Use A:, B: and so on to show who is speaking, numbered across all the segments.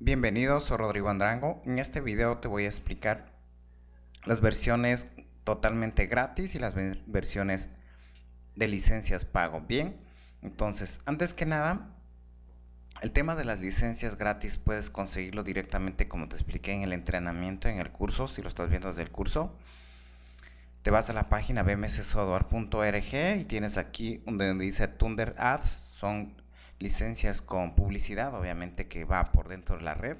A: Bienvenidos, soy Rodrigo Andrango. En este video te voy a explicar las versiones totalmente gratis y las versiones de licencias pago. Bien, entonces, antes que nada, el tema de las licencias gratis puedes conseguirlo directamente como te expliqué en el entrenamiento, en el curso, si lo estás viendo desde el curso. Te vas a la página bmcsoftware.org y tienes aquí donde dice Thunder Ads, son licencias con publicidad, obviamente que va por dentro de la red.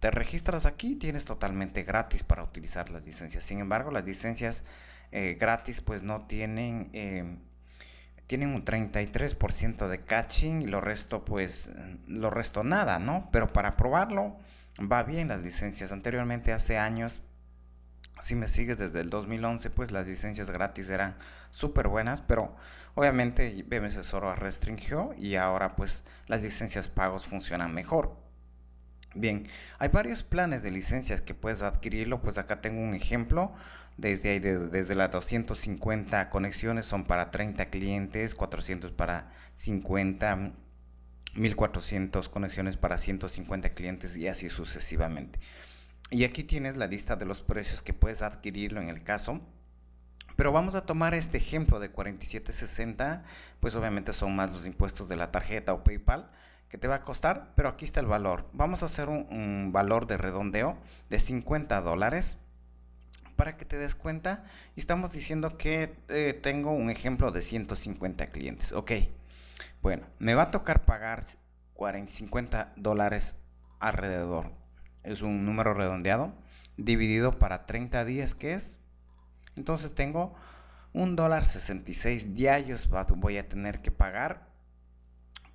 A: Te registras aquí, tienes totalmente gratis para utilizar las licencias. Sin embargo, las licencias eh, gratis pues no tienen, em, tienen un 33% de catching y lo resto pues, lo resto nada, ¿no? Pero para probarlo va bien las licencias. Anteriormente, hace años, si me sigues desde el 2011, pues las licencias gratis eran súper buenas, pero obviamente BMC Sora restringió y ahora pues las licencias pagos funcionan mejor. Bien, hay varios planes de licencias que puedes adquirirlo, pues acá tengo un ejemplo, desde, ahí desde las 250 conexiones son para 30 clientes, 400 para 50, 1400 conexiones para 150 clientes y así sucesivamente. Y aquí tienes la lista de los precios que puedes adquirirlo en el caso. Pero vamos a tomar este ejemplo de 47.60, pues obviamente son más los impuestos de la tarjeta o PayPal que te va a costar, pero aquí está el valor. Vamos a hacer un, valor de redondeo de 50 dólares para que te des cuenta. Y estamos diciendo que eh, tengo un ejemplo de 150 clientes. Ok, bueno, me va a tocar pagar 40, 50 dólares alrededor es un número redondeado, dividido para 30 días, que es. Entonces tengo un dólar 66 diarios voy a tener que pagar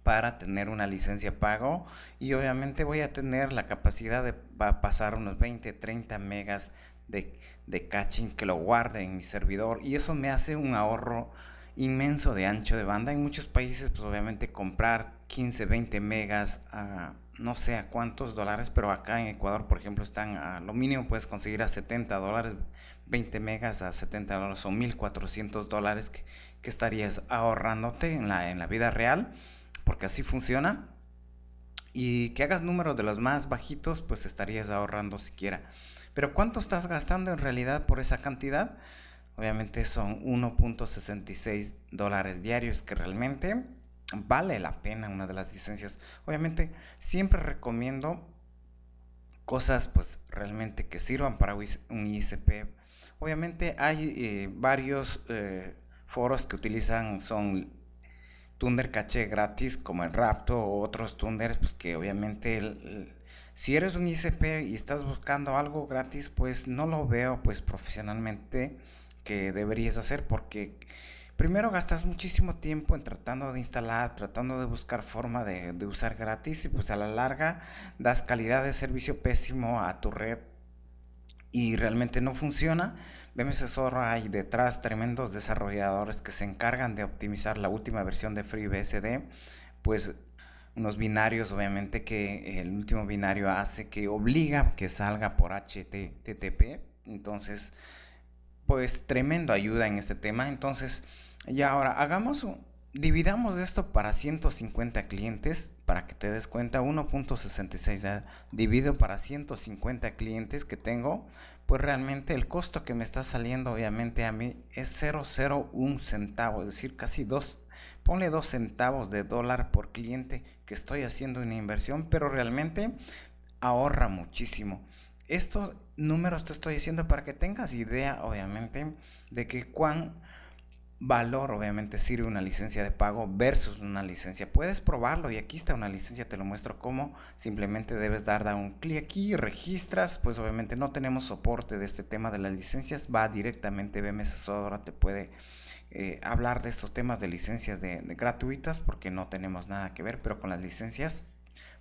A: para tener una licencia pago y obviamente voy a tener la capacidad de pasar unos 20 30 megas de, caching que lo guarde en mi servidor y eso me hace un ahorro inmenso de ancho de banda en muchos países pues obviamente comprar 15 20 megas a no sé a cuántos dólares, pero acá en Ecuador, por ejemplo, están a lo mínimo puedes conseguir a 70 dólares, 20 megas a 70 dólares, son 1400 dólares que, estarías ahorrándote en la, en la vida real, porque así funciona. Y que hagas números de los más bajitos, pues estarías ahorrando siquiera. Pero ¿cuánto estás gastando en realidad por esa cantidad? Obviamente son 1.66 dólares diarios que realmente vale la pena una de las licencias. Obviamente, siempre recomiendo cosas pues realmente que sirvan para un ICP Obviamente hay eh, varios eh, foros que utilizan, son Thunder caché gratis como el Rapto o otros Thunders, pues que obviamente si eres un ICP y estás buscando algo gratis, pues no lo veo pues profesionalmente que deberías hacer porque primero gastas muchísimo tiempo en tratando de instalar, tratando de buscar forma de, usar gratis y pues a la larga das calidad de servicio pésimo a tu red y realmente no funciona. vemos Zorro hay detrás tremendos desarrolladores que se encargan de optimizar la última versión de FreeBSD, pues unos binarios obviamente que el último binario hace que obliga que salga por HTTP. Entonces, pues tremendo ayuda en este tema. Entonces, y ahora, hagamos, dividamos esto para 150 clientes, para que te des cuenta, 1.66 dividido para 150 clientes que tengo, pues realmente el costo que me está saliendo obviamente a mí es 001 centavo, es decir, casi 2, ponle 2 centavos de dólar por cliente que estoy haciendo una inversión, pero realmente ahorra muchísimo. Estos números te estoy diciendo para que tengas idea, obviamente, de que cuán valor obviamente sirve una licencia de pago versus una licencia. Puedes probarlo y aquí está una licencia, te lo muestro cómo. Simplemente debes dar un clic aquí, registras, pues obviamente no tenemos soporte de este tema de las licencias, va directamente BMS ahora te puede eh, hablar de estos temas de licencias gratuitas porque no tenemos nada que ver, pero con las licencias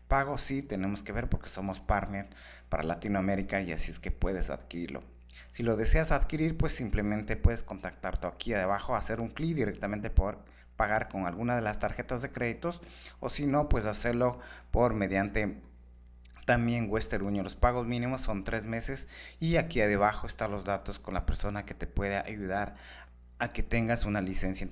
A: pago sí tenemos que ver porque somos partner para Latinoamérica y así es que puedes adquirirlo. Si lo deseas adquirir, pues simplemente puedes contactar aquí abajo, hacer un clic directamente por pagar con alguna de las tarjetas de créditos o si no, pues hacerlo por mediante también Western Union. Los pagos mínimos son tres meses y aquí abajo están los datos con la persona que te puede ayudar a que tengas una licencia.